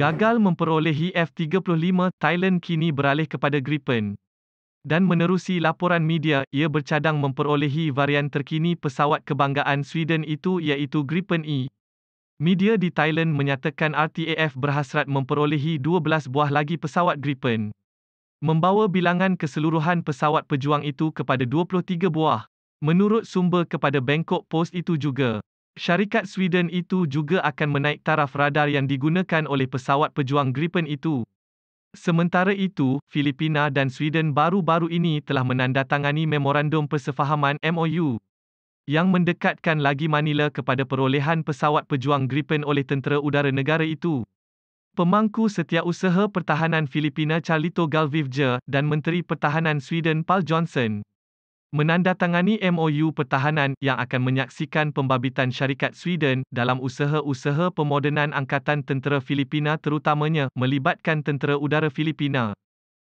Gagal memperolehi F-35, Thailand kini beralih kepada Gripen. Dan menerusi laporan media, ia bercadang memperolehi varian terkini pesawat kebanggaan Sweden itu iaitu Gripen E. Media di Thailand menyatakan RTAF berhasrat memperolehi 12 buah lagi pesawat Gripen. Membawa bilangan keseluruhan pesawat pejuang itu kepada 23 buah, menurut sumber kepada Bangkok Post itu juga. Syarikat Sweden itu juga akan menaik taraf radar yang digunakan oleh pesawat pejuang Gripen itu. Sementara itu, Filipina dan Sweden baru-baru ini telah menandatangani memorandum persefahaman MOU yang mendekatkan lagi Manila kepada perolehan pesawat pejuang Gripen oleh tentera udara negara itu. Pemangku setiausaha pertahanan Filipina Charlito Galvivje dan Menteri Pertahanan Sweden Paul Johnson menandatangani MOU pertahanan yang akan menyaksikan pembabitan syarikat Sweden dalam usaha-usaha pemodenan angkatan tentera Filipina terutamanya melibatkan tentera udara Filipina.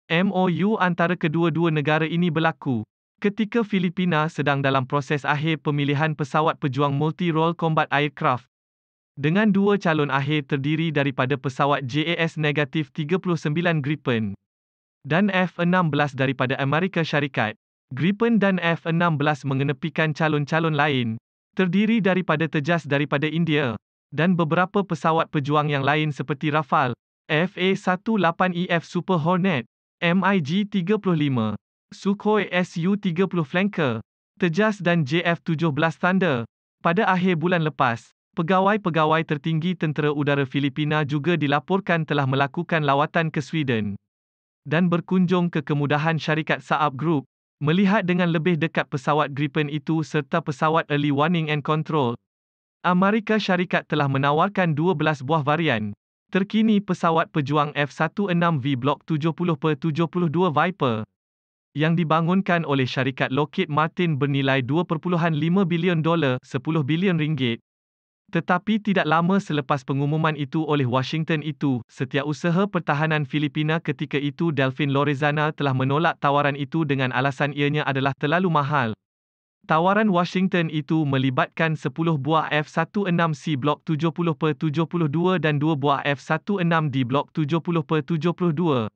MOU antara kedua-dua negara ini berlaku ketika Filipina sedang dalam proses akhir pemilihan pesawat pejuang multi-role combat aircraft dengan dua calon akhir terdiri daripada pesawat JAS-39 Gripen dan F-16 daripada Amerika Syarikat. Gripen dan F-16 mengenepikan calon-calon lain, terdiri daripada tejas daripada India, dan beberapa pesawat pejuang yang lain seperti Rafale, FA-18EF e Super Hornet, MiG-35, Sukhoi Su-30 Flanker, tejas dan JF-17 Thunder. Pada akhir bulan lepas, pegawai-pegawai tertinggi tentera udara Filipina juga dilaporkan telah melakukan lawatan ke Sweden dan berkunjung ke kemudahan syarikat Saab Group. Melihat dengan lebih dekat pesawat Gripen itu serta pesawat Early Warning and Control, Amerika Syarikat telah menawarkan 12 buah varian. Terkini pesawat pejuang F-16V Block 70 per 72 Viper yang dibangunkan oleh syarikat Lockheed Martin bernilai 2.5 bilion dolar, 10 bilion ringgit, tetapi tidak lama selepas pengumuman itu oleh Washington itu, setiausaha pertahanan Filipina ketika itu Delphine Lorezana telah menolak tawaran itu dengan alasan ianya adalah terlalu mahal. Tawaran Washington itu melibatkan 10 buah F-16C blok 70 per 72 dan 2 buah F-16D blok 70 per 72.